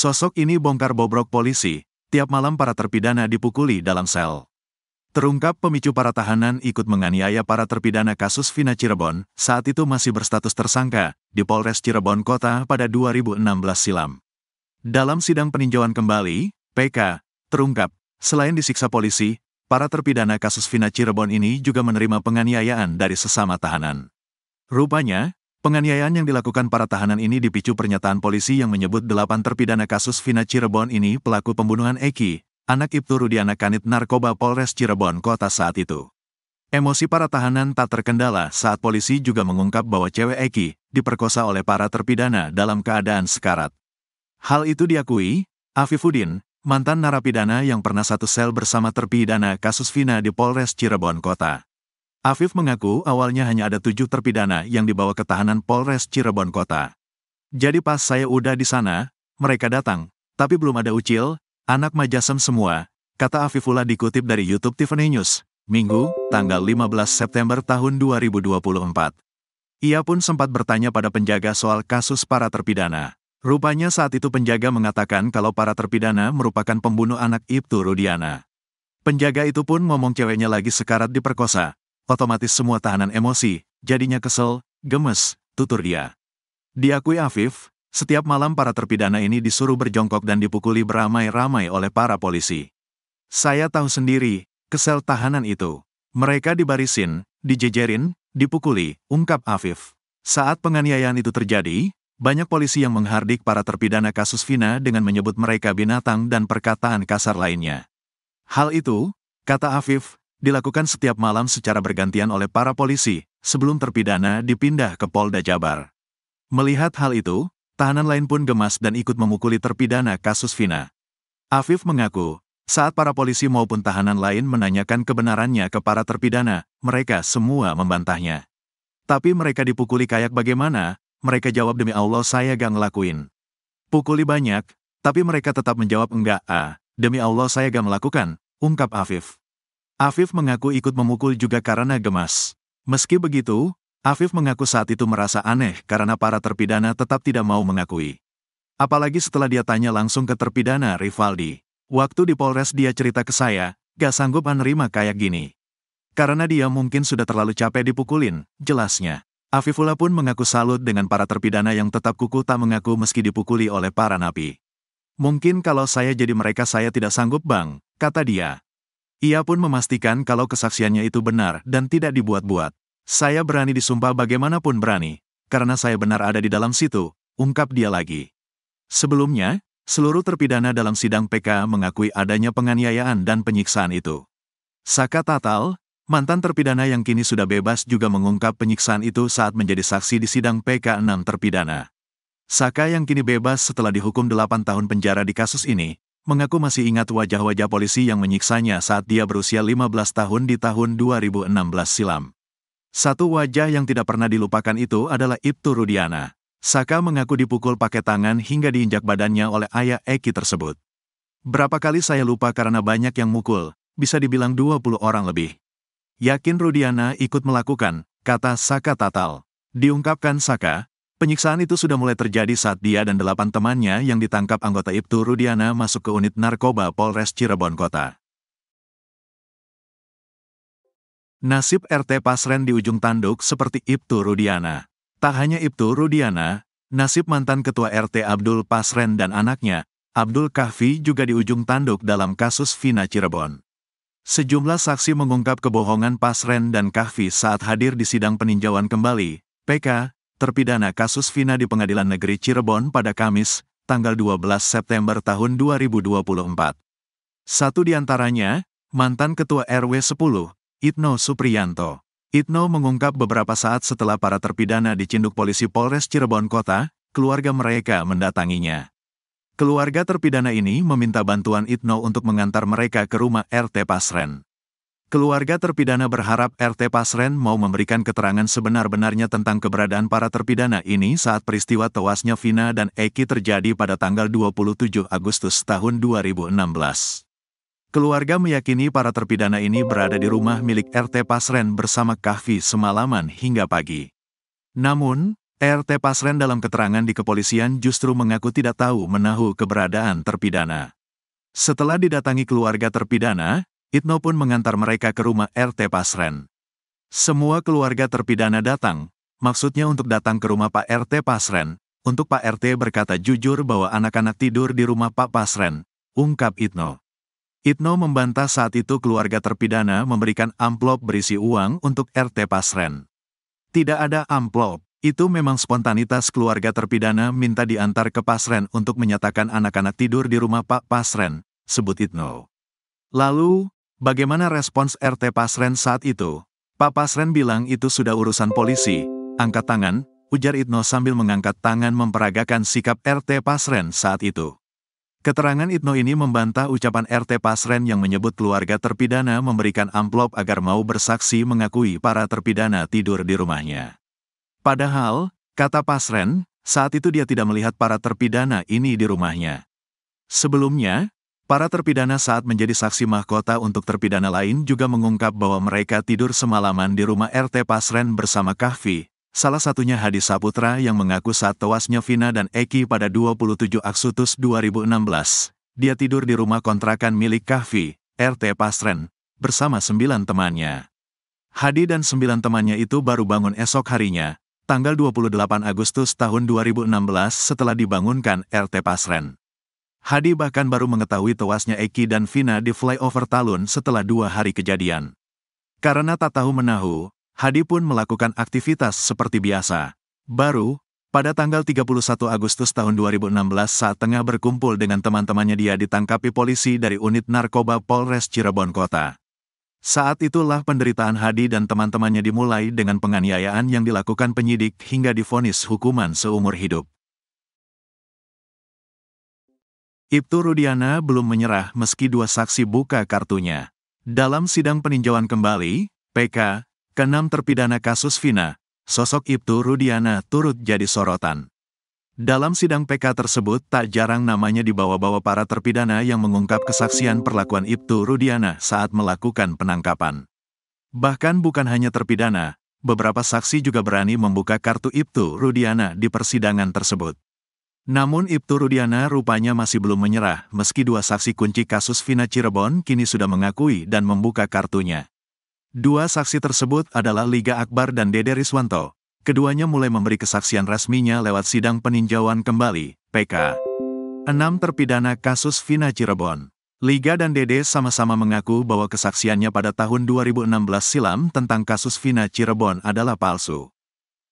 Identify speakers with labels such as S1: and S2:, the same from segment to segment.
S1: Sosok ini bongkar bobrok polisi, tiap malam para terpidana dipukuli dalam sel. Terungkap pemicu para tahanan ikut menganiaya para terpidana kasus Vina Cirebon, saat itu masih berstatus tersangka, di Polres Cirebon Kota pada 2016 silam. Dalam sidang peninjauan kembali, PK, terungkap, selain disiksa polisi, para terpidana kasus Vina Cirebon ini juga menerima penganiayaan dari sesama tahanan. Rupanya, Penganiayaan yang dilakukan para tahanan ini dipicu pernyataan polisi yang menyebut delapan terpidana kasus Vina Cirebon ini pelaku pembunuhan Eki, anak Ibtu Rudiana Kanit Narkoba Polres Cirebon Kota saat itu. Emosi para tahanan tak terkendala saat polisi juga mengungkap bahwa cewek Eki diperkosa oleh para terpidana dalam keadaan sekarat. Hal itu diakui, Afifuddin, mantan narapidana yang pernah satu sel bersama terpidana kasus Vina di Polres Cirebon Kota. Afif mengaku awalnya hanya ada tujuh terpidana yang dibawa ke tahanan Polres Cirebon Kota. Jadi pas saya udah di sana, mereka datang, tapi belum ada Ucil, anak Majasem semua, kata Afifullah dikutip dari YouTube Tiffany News, Minggu, tanggal 15 September tahun 2024. Ia pun sempat bertanya pada penjaga soal kasus para terpidana. Rupanya saat itu penjaga mengatakan kalau para terpidana merupakan pembunuh anak Ibtu Rudiana. Penjaga itu pun ngomong ceweknya lagi sekarat diperkosa, otomatis semua tahanan emosi, jadinya kesel, gemes, tutur dia. Diakui Afif, setiap malam para terpidana ini disuruh berjongkok dan dipukuli beramai-ramai oleh para polisi. Saya tahu sendiri, kesel tahanan itu. Mereka dibarisin, dijejerin, dipukuli, ungkap Afif. Saat penganiayaan itu terjadi, banyak polisi yang menghardik para terpidana kasus Vina dengan menyebut mereka binatang dan perkataan kasar lainnya. Hal itu, kata Afif, dilakukan setiap malam secara bergantian oleh para polisi sebelum terpidana dipindah ke Polda Jabar. Melihat hal itu, tahanan lain pun gemas dan ikut memukuli terpidana kasus Vina. Afif mengaku, saat para polisi maupun tahanan lain menanyakan kebenarannya ke para terpidana, mereka semua membantahnya. Tapi mereka dipukuli kayak bagaimana, mereka jawab demi Allah saya gak ngelakuin. Pukuli banyak, tapi mereka tetap menjawab enggak ah, demi Allah saya gak melakukan, ungkap Afif. Afif mengaku ikut memukul juga karena gemas. Meski begitu, Afif mengaku saat itu merasa aneh karena para terpidana tetap tidak mau mengakui. Apalagi setelah dia tanya langsung ke terpidana Rivaldi. Waktu di Polres dia cerita ke saya, gak sanggup menerima kayak gini. Karena dia mungkin sudah terlalu capek dipukulin, jelasnya. Afifullah pun mengaku salut dengan para terpidana yang tetap kuku tak mengaku meski dipukuli oleh para napi. Mungkin kalau saya jadi mereka saya tidak sanggup bang, kata dia. Ia pun memastikan kalau kesaksiannya itu benar dan tidak dibuat-buat. Saya berani disumpah bagaimanapun berani, karena saya benar ada di dalam situ, ungkap dia lagi. Sebelumnya, seluruh terpidana dalam sidang PK mengakui adanya penganiayaan dan penyiksaan itu. Saka Tatal, mantan terpidana yang kini sudah bebas juga mengungkap penyiksaan itu saat menjadi saksi di sidang PK 6 terpidana. Saka yang kini bebas setelah dihukum 8 tahun penjara di kasus ini, mengaku masih ingat wajah-wajah polisi yang menyiksanya saat dia berusia 15 tahun di tahun 2016 silam. Satu wajah yang tidak pernah dilupakan itu adalah Ibtu Rudiana. Saka mengaku dipukul pakai tangan hingga diinjak badannya oleh ayah Eki tersebut. Berapa kali saya lupa karena banyak yang mukul, bisa dibilang 20 orang lebih. Yakin Rudiana ikut melakukan, kata Saka Tatal. Diungkapkan Saka, Penyiksaan itu sudah mulai terjadi saat dia dan delapan temannya yang ditangkap anggota Ibtu Rudiana masuk ke unit narkoba Polres Cirebon Kota. Nasib RT Pasren di ujung tanduk seperti Ibtu Rudiana. Tak hanya Ibtu Rudiana, nasib mantan ketua RT Abdul Pasren dan anaknya, Abdul Kahfi juga di ujung tanduk dalam kasus Vina Cirebon. Sejumlah saksi mengungkap kebohongan Pasren dan Kahfi saat hadir di sidang peninjauan kembali, PK, terpidana kasus Vina di Pengadilan Negeri Cirebon pada Kamis, tanggal 12 September tahun 2024. Satu di antaranya, mantan Ketua RW 10, Itno Supriyanto. Itno mengungkap beberapa saat setelah para terpidana dicinduk polisi Polres Cirebon Kota, keluarga mereka mendatanginya. Keluarga terpidana ini meminta bantuan Itno untuk mengantar mereka ke rumah RT Pasren. Keluarga terpidana berharap RT Pasren mau memberikan keterangan sebenar-benarnya tentang keberadaan para terpidana ini saat peristiwa tewasnya Vina dan Eki terjadi pada tanggal 27 Agustus tahun 2016. Keluarga meyakini para terpidana ini berada di rumah milik RT Pasren bersama Kahfi semalaman hingga pagi. Namun, RT Pasren dalam keterangan di kepolisian justru mengaku tidak tahu menahu keberadaan terpidana. Setelah didatangi keluarga terpidana, Itno pun mengantar mereka ke rumah RT Pasren. Semua keluarga terpidana datang, maksudnya untuk datang ke rumah Pak RT Pasren, untuk Pak RT berkata jujur bahwa anak-anak tidur di rumah Pak Pasren, ungkap Itno. Itno membantah saat itu keluarga terpidana memberikan amplop berisi uang untuk RT Pasren. Tidak ada amplop, itu memang spontanitas keluarga terpidana minta diantar ke Pasren untuk menyatakan anak-anak tidur di rumah Pak Pasren, sebut Itno. Lalu, Bagaimana respons RT Pasren saat itu? Pak Pasren bilang itu sudah urusan polisi. Angkat tangan, ujar Itno sambil mengangkat tangan memperagakan sikap RT Pasren saat itu. Keterangan Itno ini membantah ucapan RT Pasren yang menyebut keluarga terpidana memberikan amplop agar mau bersaksi mengakui para terpidana tidur di rumahnya. Padahal, kata Pasren, saat itu dia tidak melihat para terpidana ini di rumahnya. Sebelumnya, Para terpidana saat menjadi saksi mahkota untuk terpidana lain juga mengungkap bahwa mereka tidur semalaman di rumah RT Pasren bersama Kahfi, salah satunya Hadi Saputra yang mengaku saat tewasnya Vina dan Eki pada 27 Agustus 2016. Dia tidur di rumah kontrakan milik Kahfi, RT Pasren, bersama sembilan temannya. Hadi dan sembilan temannya itu baru bangun esok harinya, tanggal 28 Agustus tahun 2016 setelah dibangunkan RT Pasren. Hadi bahkan baru mengetahui tewasnya Eki dan Vina di flyover Talun setelah dua hari kejadian. Karena tak tahu menahu, Hadi pun melakukan aktivitas seperti biasa. Baru, pada tanggal 31 Agustus tahun 2016 saat tengah berkumpul dengan teman-temannya dia ditangkapi polisi dari unit narkoba Polres Cirebon Kota. Saat itulah penderitaan Hadi dan teman-temannya dimulai dengan penganiayaan yang dilakukan penyidik hingga difonis hukuman seumur hidup. Ibtu Rudiana belum menyerah meski dua saksi buka kartunya. Dalam sidang peninjauan kembali, PK, keenam terpidana kasus Vina, sosok Ibtu Rudiana turut jadi sorotan. Dalam sidang PK tersebut tak jarang namanya dibawa-bawa para terpidana yang mengungkap kesaksian perlakuan Ibtu Rudiana saat melakukan penangkapan. Bahkan bukan hanya terpidana, beberapa saksi juga berani membuka kartu Ibtu Rudiana di persidangan tersebut. Namun Ibtu Rudiana rupanya masih belum menyerah meski dua saksi kunci kasus Vina Cirebon kini sudah mengakui dan membuka kartunya. Dua saksi tersebut adalah Liga Akbar dan Dede Riswanto. Keduanya mulai memberi kesaksian resminya lewat sidang peninjauan kembali, PK. 6 terpidana kasus Vina Cirebon. Liga dan Dede sama-sama mengaku bahwa kesaksiannya pada tahun 2016 silam tentang kasus Vina Cirebon adalah palsu.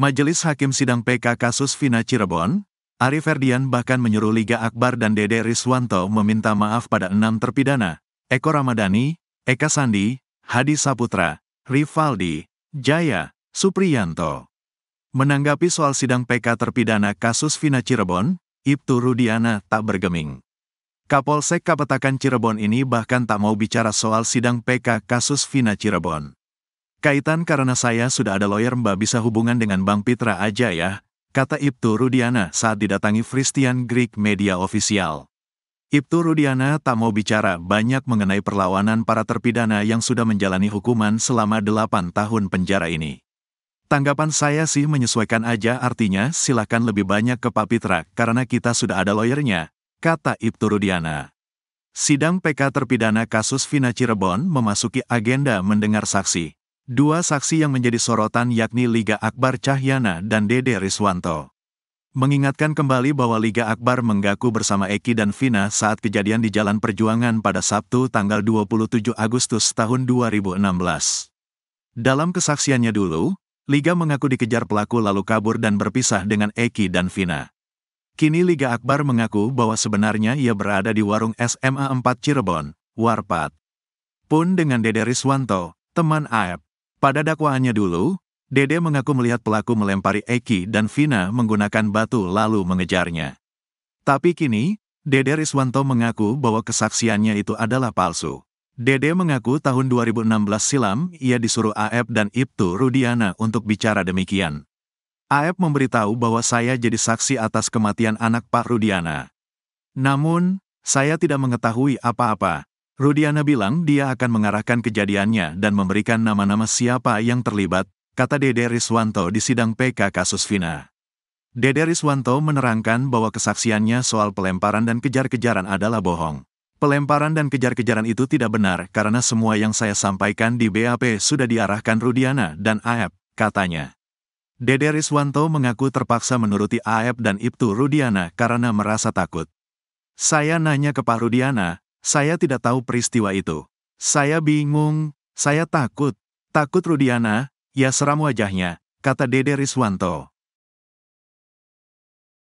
S1: Majelis Hakim Sidang PK Kasus Vina Cirebon, Ari Ferdian bahkan menyuruh Liga Akbar dan Dede Riswanto meminta maaf pada enam terpidana, Eko Ramadhani, Eka Sandi, Hadi Saputra, Rivaldi, Jaya, Supriyanto. Menanggapi soal sidang PK terpidana kasus Vina Cirebon, Ibtu Rudiana tak bergeming. Kapolsek Kapetakan Cirebon ini bahkan tak mau bicara soal sidang PK kasus Vina Cirebon. Kaitan karena saya sudah ada lawyer Mbak bisa hubungan dengan Bang Pitra aja ya, kata Ibtu Rudiana saat didatangi Christian Greek media Official. Ibtu Rudiana tak mau bicara banyak mengenai perlawanan para terpidana yang sudah menjalani hukuman selama 8 tahun penjara ini. Tanggapan saya sih menyesuaikan aja artinya silahkan lebih banyak ke Pak Pitra karena kita sudah ada lawyernya, kata Ibtu Rudiana. Sidang PK terpidana kasus Vina Cirebon memasuki agenda mendengar saksi. Dua saksi yang menjadi sorotan yakni Liga Akbar Cahyana dan Dede Riswanto. Mengingatkan kembali bahwa Liga Akbar menggaku bersama Eki dan Vina saat kejadian di Jalan Perjuangan pada Sabtu tanggal 27 Agustus tahun 2016. Dalam kesaksiannya dulu, Liga mengaku dikejar pelaku lalu kabur dan berpisah dengan Eki dan Vina. Kini Liga Akbar mengaku bahwa sebenarnya ia berada di warung SMA 4 Cirebon, Warpat. Pun dengan Dede Riswanto, teman Aep. Pada dakwaannya dulu, Dede mengaku melihat pelaku melempari Eki dan Vina menggunakan batu lalu mengejarnya. Tapi kini, Dede Riswanto mengaku bahwa kesaksiannya itu adalah palsu. Dede mengaku tahun 2016 silam ia disuruh Aep dan Ibtu Rudiana untuk bicara demikian. Aep memberitahu bahwa saya jadi saksi atas kematian anak Pak Rudiana. Namun, saya tidak mengetahui apa-apa. Rudiana bilang dia akan mengarahkan kejadiannya dan memberikan nama-nama siapa yang terlibat, kata Dede Riswanto di sidang PK kasus Vina. Dede Riswanto menerangkan bahwa kesaksiannya soal pelemparan dan kejar-kejaran adalah bohong. Pelemparan dan kejar-kejaran itu tidak benar karena semua yang saya sampaikan di BAP sudah diarahkan Rudiana dan Aep, katanya. Dede Riswanto mengaku terpaksa menuruti Aep dan Ibtu Rudiana karena merasa takut. Saya nanya ke Pak Rudiana, saya tidak tahu peristiwa itu. Saya bingung, saya takut. Takut Rudiana, ya seram wajahnya, kata Dede Riswanto.